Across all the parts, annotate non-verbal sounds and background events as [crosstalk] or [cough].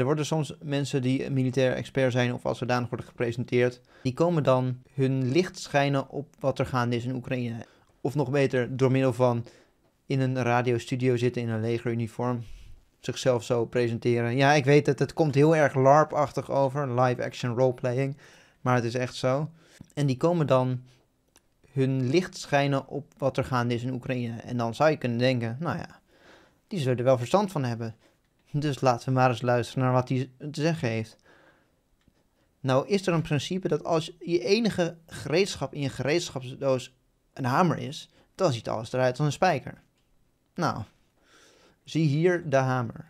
Er worden soms mensen die militair expert zijn of als zodanig worden gepresenteerd, die komen dan hun licht schijnen op wat er gaande is in Oekraïne. Of nog beter, door middel van in een radiostudio zitten in een legeruniform, zichzelf zo presenteren. Ja, ik weet het, het komt heel erg LARP-achtig over, live action roleplaying, maar het is echt zo. En die komen dan hun licht schijnen op wat er gaande is in Oekraïne. En dan zou je kunnen denken, nou ja, die zullen er wel verstand van hebben. Dus laten we maar eens luisteren naar wat hij te zeggen heeft. Nou is er een principe dat als je enige gereedschap in je gereedschapsdoos een hamer is, dan ziet alles eruit als een spijker. Nou, zie hier de hamer.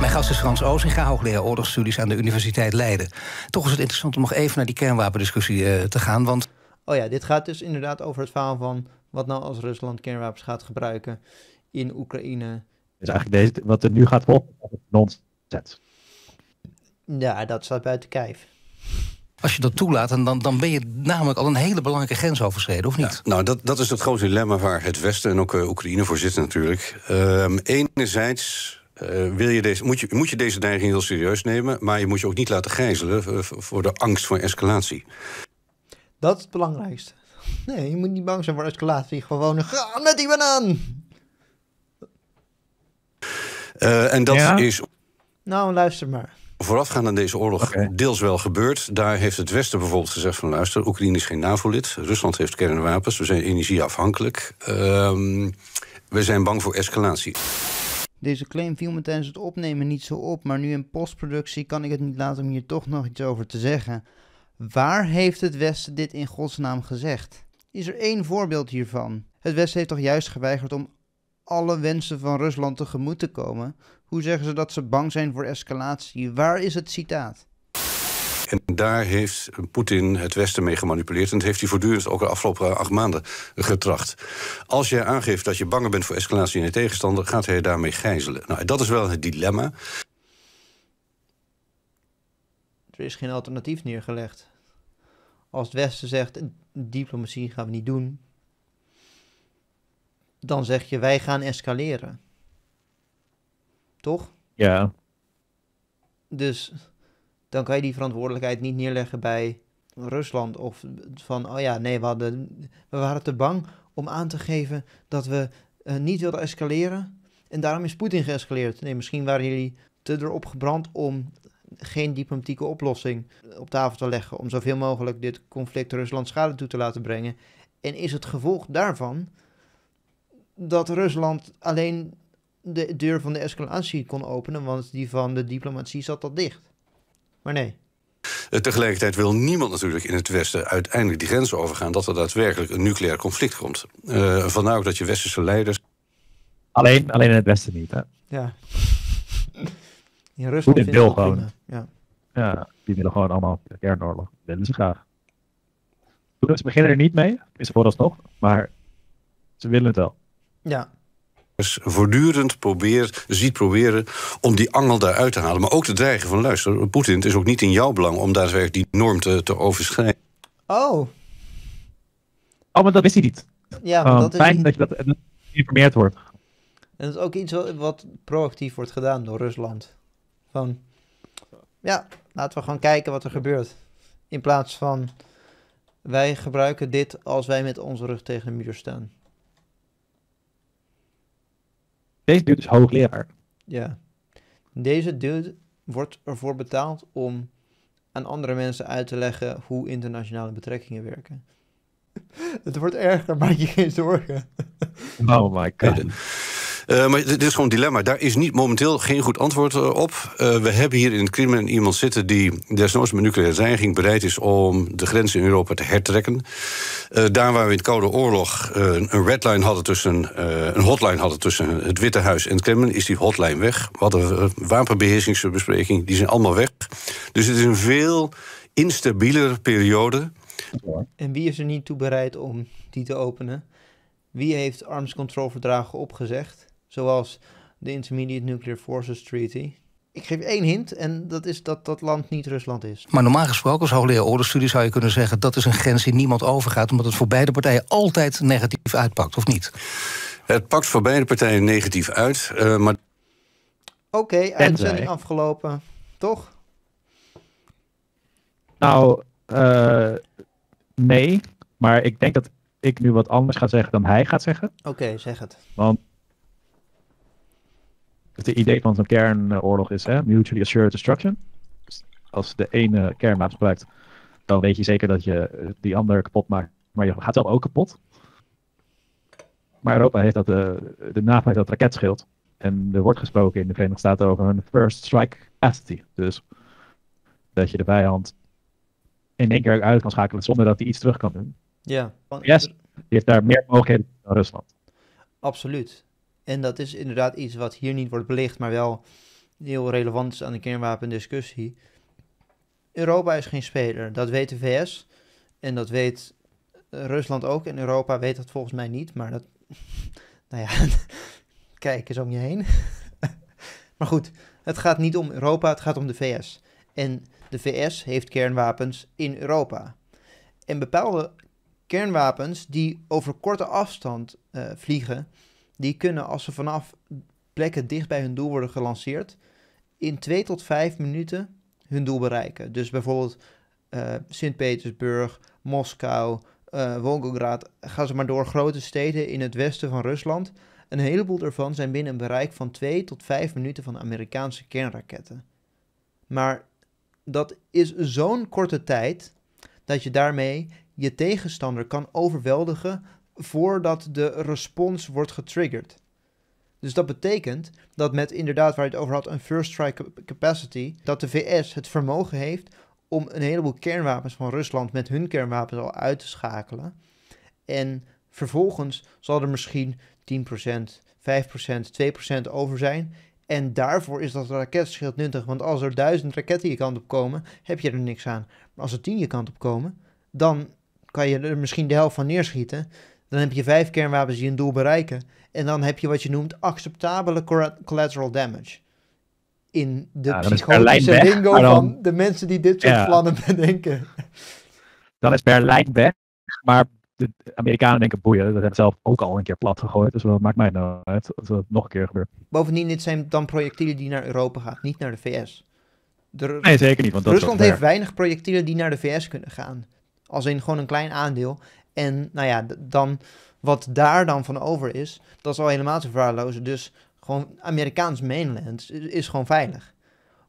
Mijn gast is Frans Ozinga, hoogleraar oorlogsstudies aan de Universiteit Leiden. Toch is het interessant om nog even naar die kernwapendiscussie eh, te gaan, want oh ja, dit gaat dus inderdaad over het verhaal van wat nou als Rusland kernwapens gaat gebruiken in Oekraïne. Is dus eigenlijk deze, wat er nu gaat volgen, nonsens. Ja, dat staat buiten kijf. Als je dat toelaat, dan, dan ben je namelijk al een hele belangrijke grens overschreden, of niet? nou, dat, dat is het grote dilemma waar het Westen en ook eh, Oekraïne voor zitten natuurlijk. Ehm, enerzijds eh, wil je deze, moet, je, moet je deze neiging heel serieus nemen, maar je moet je ook niet laten gijzelen eh, voor de angst voor escalatie. Dat is het belangrijkste. [laughs] Nee, je moet niet bang zijn voor escalatie. Gewoon, een ga met die banaan! Eh, en dat is... Nou, luister maar voorafgaand aan deze oorlog deels wel gebeurd. Daar heeft het Westen bijvoorbeeld gezegd van luister, Oekraïne is geen NAVO-lid, Rusland heeft kernwapens, we zijn energieafhankelijk, ehm, we zijn bang voor escalatie. Deze claim viel me tijdens het opnemen niet zo op, maar nu in postproductie kan ik het niet laten om hier toch nog iets over te zeggen. Waar heeft het Westen dit in godsnaam gezegd? Is er één voorbeeld hiervan? Het Westen heeft toch juist geweigerd om alle wensen van Rusland tegemoet te komen? Hoe zeggen ze dat ze bang zijn voor escalatie? Waar is het citaat? En daar heeft Poetin het Westen mee gemanipuleerd. En dat heeft hij voortdurend ook de afgelopen acht maanden getracht. Als jij aangeeft dat je bang bent voor escalatie in de tegenstander, gaat hij daarmee gijzelen. Nou, dat is wel het dilemma. Er is geen alternatief neergelegd. Als het Westen zegt, diplomatie gaan we niet doen, dan zeg je, wij gaan escaleren. Toch? Ja. Dus dan kan je die verantwoordelijkheid niet neerleggen bij Rusland. Of van, oh ja, nee, we, hadden, we waren te bang om aan te geven dat we eh, niet wilden escaleren. En daarom is Poetin geëscaleerd. Nee, misschien waren jullie te erop gebrand om geen diplomatieke oplossing op tafel te leggen om zoveel mogelijk dit conflict Rusland schade toe te laten brengen. En is het gevolg daarvan dat Rusland alleen de deur van de escalatie kon openen, want die van de diplomatie zat dat dicht. Maar nee. Eh, tegelijkertijd wil niemand natuurlijk in het Westen uiteindelijk die grens overgaan dat er daadwerkelijk een nucleair conflict komt. Uh, vandaar ook dat je westerse leiders. Alleen, alleen in het Westen niet, hè? Ja. In Rusland Poetin wil gewoon. Ja. ja, die willen gewoon allemaal de kernoorlog. Dat willen ze graag. Ze beginnen er niet mee, is vooralsnog, maar ze willen het wel. Ja, dus voortdurend probeert, ziet proberen om die angel daaruit te halen. Maar ook te dreigen van luister, Poetin, het is ook niet in jouw belang om daadwerkelijk die norm te, te overschrijden. Oh. Oh, maar dat wist hij niet. Ja, maar ah, dat is fijn niet... dat je eh, dat geïnformeerd wordt. En dat is ook iets wat proactief wordt gedaan door Rusland. Van, ja, laten we gewoon kijken wat er gebeurt. In plaats van, wij gebruiken dit als wij met onze rug tegen de muur staan. Deze dude is hoogleraar. Ja. Deze dude wordt ervoor betaald om aan andere mensen uit te leggen hoe internationale betrekkingen werken. [laughs] Het wordt erger, maak je geen zorgen. Oh my god. [laughs] Eh, maar dit is gewoon een dilemma. Daar is niet momenteel geen goed antwoord eh, op. Eh, we hebben hier in het Kremlin iemand zitten die desnoods met nucleaire dreiging bereid is om de grenzen in Europa te hertrekken. daar waar we in de Koude Oorlog een redline hadden tussen, een hotline hadden tussen het Witte Huis en het Kremlin, is die hotline weg. We hadden wapenbeheersingsbesprekingen, die zijn allemaal weg. Dus het is een veel instabielere periode. En wie is er niet toe bereid om die te openen? Wie heeft arms control verdragen opgezegd? Zoals de Intermediate Nuclear Forces Treaty. Ik geef één hint en dat is dat dat land niet Rusland is. Maar normaal gesproken als hoogleraar oordenstudie zou je kunnen zeggen... dat is een grens die niemand overgaat... omdat het voor beide partijen altijd negatief uitpakt, of niet? Het pakt voor beide partijen negatief uit, eh, maar... Oké, okay, afgelopen, toch? Nou, eh, nee. Maar ik denk dat ik nu wat anders ga zeggen dan hij gaat zeggen. Oké, zeg het. Want het idee van zo'n kernoorlog is hè, mutually assured destruction. als de ene kernwapens gebruikt, dan weet je zeker dat je eh, die ander kapot maakt. Maar je gaat zelf ook kapot. Maar Europa heeft dat, de, eh, de NAVO heeft dat raketschild. En er wordt gesproken in de Verenigde Staten over een first strike capacity. Dus dat je de vijand in één keer uit kan schakelen zonder dat hij iets terug kan doen. Ja. Yes, die heeft daar meer mogelijkheden dan Rusland. Absoluut. En dat is inderdaad iets wat hier niet wordt belicht, maar wel heel relevant is aan de kernwapendiscussie. Europa is geen speler. Dat weet de VS en dat weet eh, Rusland ook. En Europa weet dat volgens mij niet, maar dat. [laughs] Nou ja, [laughs] kijk eens om je heen. [laughs] maar goed, het gaat niet om Europa, het gaat om de VS. En de VS heeft kernwapens in Europa. En bepaalde kernwapens die over korte afstand eh, vliegen, die kunnen als ze vanaf plekken dicht bij hun doel worden gelanceerd, in 2 tot 5 minuten hun doel bereiken. Dus bijvoorbeeld eh, Sint-Petersburg, Moskou, uh, Volgograd, ga ze maar door grote steden in het westen van Rusland. Een heleboel daarvan zijn binnen een bereik van 2 tot 5 minuten van Amerikaanse kernraketten. Maar dat is zo'n korte tijd dat je daarmee je tegenstander kan overweldigen voordat de respons wordt getriggerd. Dus dat betekent dat met inderdaad waar je het over had, een first strike capacity, dat de VS het vermogen heeft om een heleboel kernwapens van Rusland met hun kernwapens al uit te schakelen. En vervolgens zal er misschien 10%, 5%, 2% over zijn. En daarvoor is dat raketschild nuttig, want als er duizend raketten je kant op komen, heb je er niks aan. Maar als er tien je kant op komen, dan kan je er misschien de helft van neerschieten. Dan heb je vijf kernwapens die een doel bereiken. En dan heb je wat je noemt acceptabele collateral damage. In de ja, psychologische bingo van de mensen die dit soort plannen [laughs] bedenken. Dan is Berlijn weg. Maar de Amerikanen denken boeien, dat hebben zelf ook al een keer plat gegooid. Dus dat maakt mij nou uit als dat nog een keer gebeurt. Bovendien, dit zijn dan projectielen die naar Europa gaan, niet naar de VS. nee, zeker niet. Want Rusland heeft weinig projectielen die naar de VS kunnen gaan. Als in gewoon een klein aandeel. En nou ja, dan wat daar dan van over is, dat is al helemaal te verwaarlozen. Dus gewoon Amerikaans mainland is gewoon veilig.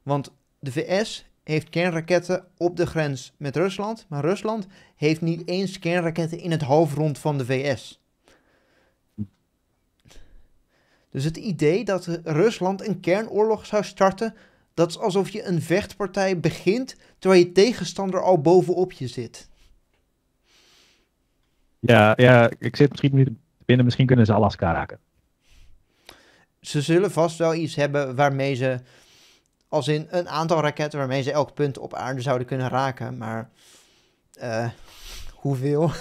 Want de VS heeft kernraketten op de grens met Rusland, maar Rusland heeft niet eens kernraketten in het halfrond van de VS. Dus het idee dat Rusland een kernoorlog zou starten, dat is alsof je een vechtpartij begint terwijl je tegenstander al bovenop je zit. Ja, ja, ik zit misschien niet binnen, misschien kunnen ze Alaska raken. Ze zullen vast wel iets hebben waarmee ze, als in een aantal raketten waarmee ze elk punt op aarde zouden kunnen raken, maar eh, hoeveel?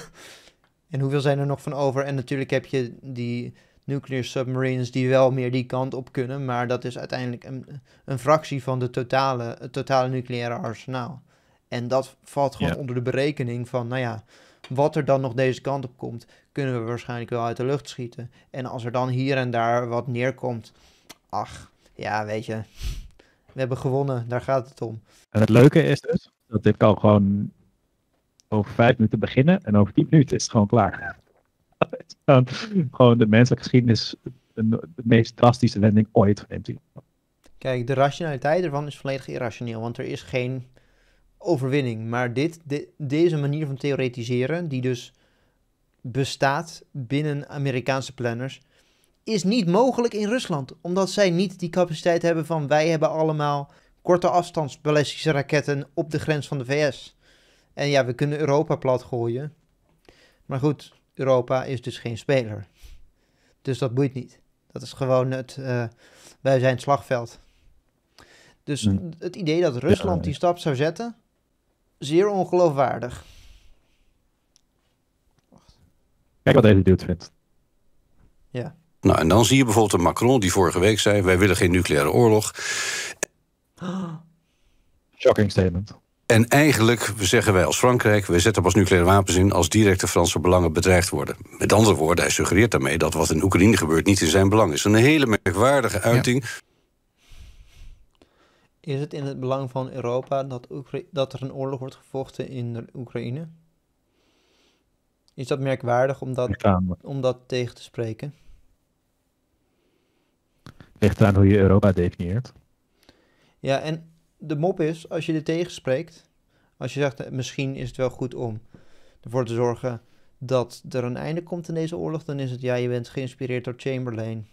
[laughs] en hoeveel zijn er nog van over? En natuurlijk heb je die nuclear submarines die wel meer die kant op kunnen, maar dat is uiteindelijk een, een fractie van de totale, het totale nucleaire arsenaal. En dat valt gewoon onder de berekening van, nou ja, wat er dan nog deze kant op komt, kunnen we waarschijnlijk wel uit de lucht schieten. En als er dan hier en daar wat neerkomt, ach, ja, weet je, we hebben gewonnen, daar gaat het om. En het leuke is dus dat dit kan gewoon over vijf minuten beginnen en over tien minuten is het gewoon klaar. [laughs] gewoon de menselijke geschiedenis de meest drastische wending ooit van MTV. Kijk, de rationaliteit ervan is volledig irrationeel, want er is geen overwinning. Maar dit, deze manier van theoretiseren, die dus bestaat binnen Amerikaanse planners, is niet mogelijk in Rusland. Omdat zij niet die capaciteit hebben van wij hebben allemaal korte afstandsballistische raketten op de grens van de VS. En ja, we kunnen Europa plat gooien, Maar goed, Europa is dus geen speler. Dus dat boeit niet. Dat is gewoon het, uh, wij zijn slagveld. Dus hm. het idee dat Rusland die stap zou zetten, zeer ongeloofwaardig. Kijk wat deze dude vindt. Ja. Nou, en dan zie je bijvoorbeeld een Macron die vorige week zei: Wij willen geen nucleaire oorlog. [gasps] Shocking statement. En eigenlijk zeggen wij als Frankrijk: we zetten pas nucleaire wapens in als directe Franse belangen bedreigd worden. Met andere woorden, hij suggereert daarmee dat wat in Oekraïne gebeurt niet in zijn belang is. Een hele merkwaardige uiting. Is het in het belang van Europa dat, dat er een oorlog wordt gevochten in Oekraïne? Is dat merkwaardig om dat, om dat tegen te spreken? Ligt eraan hoe je Europa definieert. Ja, en de mop is, als je dit tegenspreekt, als je zegt, eh, misschien is het wel goed om ervoor te zorgen dat er een einde komt in deze oorlog, dan is het, ja, je bent geïnspireerd door Chamberlain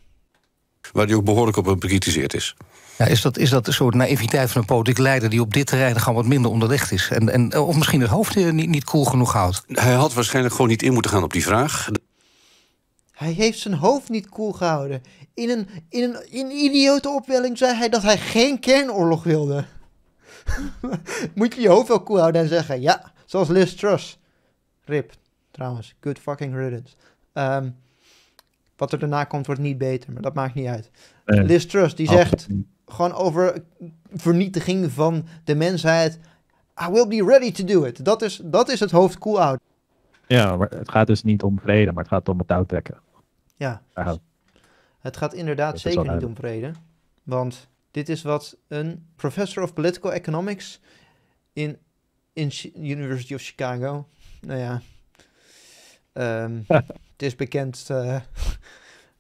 waar die ook behoorlijk op bekritiseerd is. Ja, is, dat, is dat een soort naïviteit van een politiek leider die op dit terrein gewoon wat minder onderlegd is? En, en, eh, of misschien het hoofd eh, niet, niet cool genoeg houdt? Hij had waarschijnlijk gewoon niet in moeten gaan op die vraag. Hij heeft zijn hoofd niet koel cool gehouden. In een, in een, in idiote opwelling zei hij dat hij geen kernoorlog wilde. [laughs] Moet je je hoofd wel koel cool houden en zeggen: ja, zoals Liz Truss. Rip, trouwens. Good fucking riddance. Um, wat er daarna komt, wordt niet beter, maar dat maakt niet uit. Nee. Liz Truss, die zegt gewoon over vernietiging van de mensheid. I will be ready to do it. Dat is, dat is het hoofd cool out. Ja, maar het gaat dus niet om vrede, maar het gaat om het touwtrekken. Ja. Het gaat inderdaad zeker niet om vrede. Want dit is wat een professor of political economics in, in University of Chicago. Nou ja. Ehm, [laughs] het is bekend eh,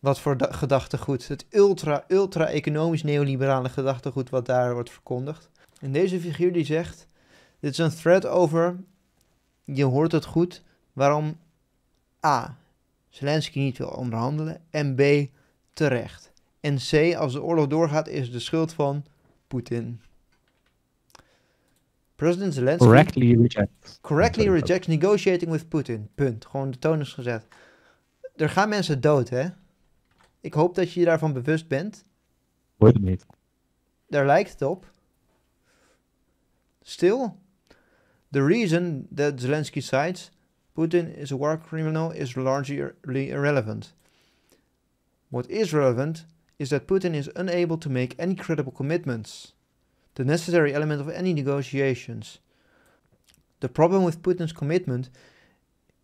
wat voor gedachtegoed. Het ultra, ultra economisch neoliberale gedachtegoed wat daar wordt verkondigd. En deze figuur die zegt, dit is een thread over, je hoort het goed, waarom A, Zelensky niet wil onderhandelen en B, terecht. En C, als de oorlog doorgaat, is de schuld van Poetin. President Zelensky correctly rejects, correctly rejects negotiating with Putin. Punt. Gewoon de toon is gezet. Er gaan mensen dood, hè? Ik hoop dat je je daarvan bewust bent. Wordt niet. Daar lijkt het op. Still, the reason that Zelensky cites Putin is a war criminal is largely irrelevant. What is relevant is that Putin is unable to make any credible commitments, the necessary element of any negotiations. The problem with Putin's commitment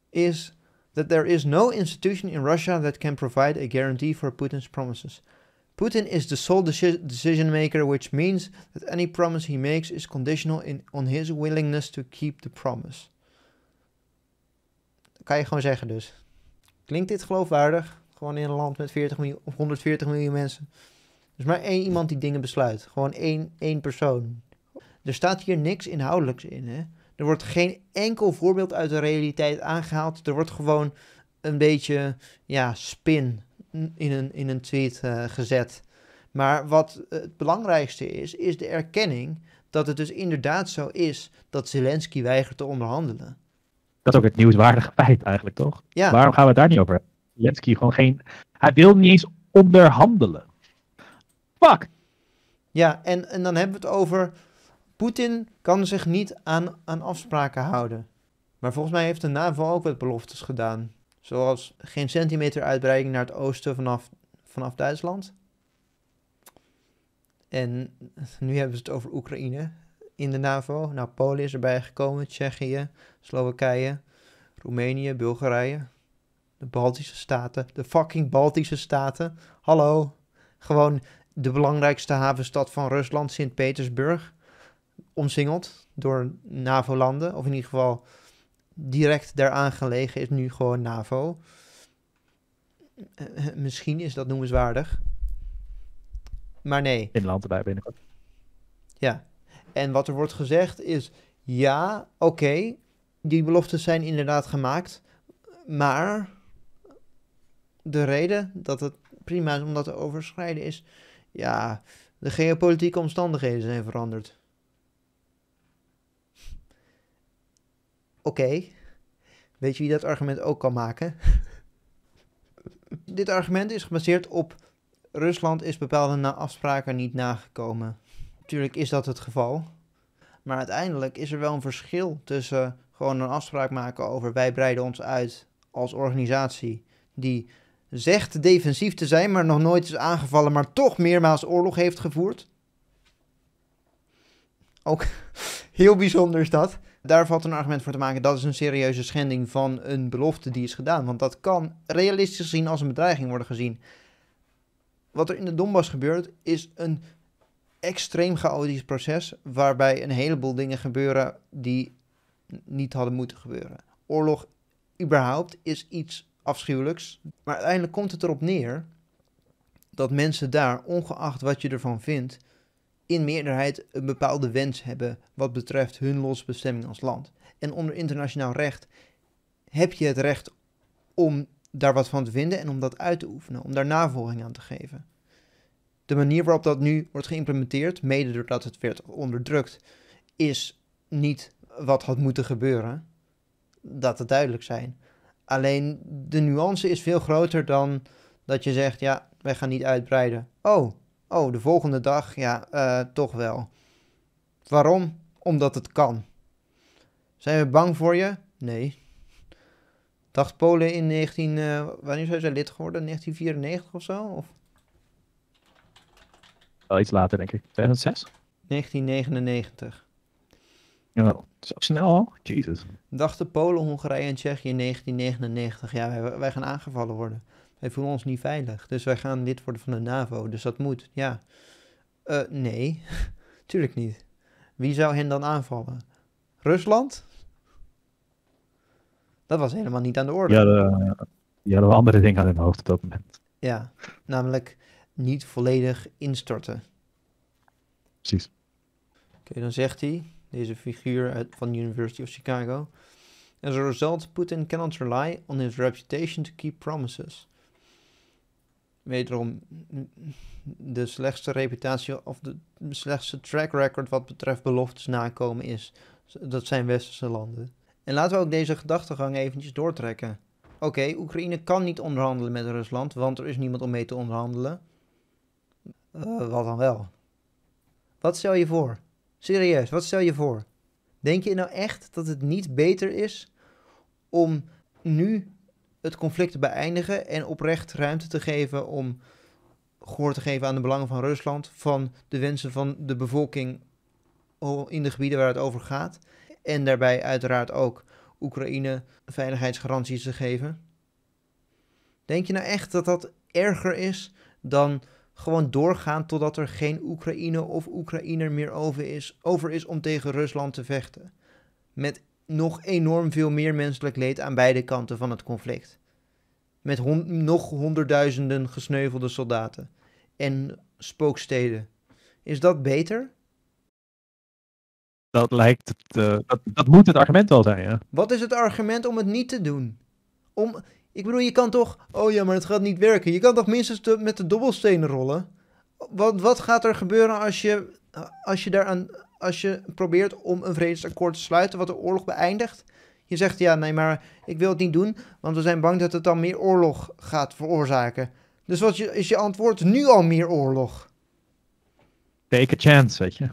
is that there is no institution in Russia that can provide a guarantee for Putin's promises. Putin is the sole decision maker, which means that any promise he makes is conditional in, on his willingness to keep the promise. kan je gewoon zeggen dus. Klinkt dit geloofwaardig? Gewoon in een land met 40 miljoen, of 140 miljoen mensen. is maar één iemand die dingen besluit. Gewoon één, één persoon. Er staat hier niks inhoudelijks in. Hè? Er wordt geen enkel voorbeeld uit de realiteit aangehaald. Er wordt gewoon een beetje ja, spin in een, in een tweet eh, gezet. Maar wat het belangrijkste is, is de erkenning dat het dus inderdaad zo is dat Zelensky weigert te onderhandelen. Dat is ook het nieuwswaardige [laughs] feit eigenlijk, toch? Ja. Waarom gaan we het daar niet over Zelensky gewoon geen... Hij wil niet eens onderhandelen. Fuck! Ja, en, en dan hebben we het over Poetin kan zich niet aan, aan afspraken houden. Maar volgens mij heeft de NAVO ook wat beloftes gedaan. Zoals geen centimeter uitbreiding naar het oosten vanaf, vanaf Duitsland. En nu hebben ze het over Oekraïne in de NAVO. Nou, Polen is erbij gekomen, Tsjechië, Slowakije, Roemenië, Bulgarije. De Baltische Staten, de fucking Baltische Staten. Hallo. Gewoon de belangrijkste havenstad van Rusland, Sint-Petersburg omsingeld door NAVO-landen. Of in ieder geval direct daaraan gelegen is nu gewoon NAVO. Eh, eh, misschien is dat noemenswaardig. Maar nee. In landen bij binnenkort. Ja. En wat er wordt gezegd is: ja, oké, die beloftes zijn inderdaad gemaakt. Maar de reden dat het prima is om dat te overschrijden is: ja, de geopolitieke omstandigheden zijn veranderd. Oké, weet je wie dat argument ook kan maken? [laughs] Dit argument is gebaseerd op Rusland is bepaalde afspraken niet nagekomen. Natuurlijk is dat het geval. Maar uiteindelijk is er wel een verschil tussen gewoon een afspraak maken over wij breiden ons uit als organisatie die zegt defensief te zijn, maar nog nooit is aangevallen, maar toch meermaals oorlog heeft gevoerd. Ook [laughs] heel bijzonder is dat. Daar valt een argument voor te maken. Dat is een serieuze schending van een belofte die is gedaan. Want dat kan realistisch gezien als een bedreiging worden gezien. Wat er in de Donbass gebeurt is een extreem chaotisch proces. Waarbij een heleboel dingen gebeuren die niet hadden moeten gebeuren. Oorlog überhaupt is iets afschuwelijks. Maar uiteindelijk komt het erop neer dat mensen daar, ongeacht wat je ervan vindt, in meerderheid een bepaalde wens hebben wat betreft hun losbestemming als land. En onder internationaal recht heb je het recht om daar wat van te vinden en om dat uit te oefenen, om daar navolging aan te geven. De manier waarop dat nu wordt geïmplementeerd, mede doordat het werd onderdrukt, is niet wat had moeten gebeuren. Dat het duidelijk zijn. Alleen de nuance is veel groter dan dat je zegt: ja, wij gaan niet uitbreiden. Oh, Oh, de volgende dag, ja, eh, toch wel. Waarom? Omdat het kan. Zijn we bang voor je? Nee. Dacht Polen in 19... Eh, wanneer zijn lid geworden? 1994 of zo? Of? Wel iets later, denk ik. 2006? 1999. Ja, zo snel al. Jezus. Dachten Polen, Hongarije en Tsjechië in 1999. Ja, wij, wij gaan aangevallen worden. Wij voelen ons niet veilig. Dus wij gaan lid worden van de NAVO. Dus dat moet. Ja. Eh, nee, [laughs] tuurlijk niet. Wie zou hen dan aanvallen? Rusland? Dat was helemaal niet aan de orde. Ja, de, ja, andere dingen aan hun hoofd op dat moment. Ja, namelijk niet volledig instorten. Precies. Oké, dan zegt hij, deze figuur uit, van de University of Chicago. As a result, Putin cannot rely on his reputation to keep promises wederom de slechtste reputatie of de slechtste track record wat betreft beloftes nakomen is. Dat zijn westerse landen. En laten we ook deze gedachtegang eventjes doortrekken. Oké, Oekraïne kan niet onderhandelen met Rusland, want er is niemand om mee te onderhandelen. Eh, wat dan wel? Wat stel je voor? Serieus, wat stel je voor? Denk je nou echt dat het niet beter is om nu het conflict te beëindigen en oprecht ruimte te geven om gehoor te geven aan de belangen van Rusland, van de wensen van de bevolking in de gebieden waar het over gaat. En daarbij uiteraard ook Oekraïne veiligheidsgaranties te geven. Denk je nou echt dat dat erger is dan gewoon doorgaan totdat er geen Oekraïne of Oekraïner meer over is, over is om tegen Rusland te vechten? Met nog enorm veel meer menselijk leed aan beide kanten van het conflict. Met nog honderdduizenden gesneuvelde soldaten en spooksteden. Is dat beter? Dat lijkt het, eh, dat, dat, moet het argument wel zijn, ja. Wat is het argument om het niet te doen? Om, ik bedoel, je kan toch... Oh ja, maar het gaat niet werken. Je kan toch minstens met de dobbelstenen rollen? Wat, wat gaat er gebeuren als je, als je daaraan als je probeert om een vredesakkoord te sluiten wat de oorlog beëindigt. Je zegt ja, nee, maar ik wil het niet doen, want we zijn bang dat het dan meer oorlog gaat veroorzaken. Dus wat is je antwoord nu al meer oorlog? Take a chance, weet je.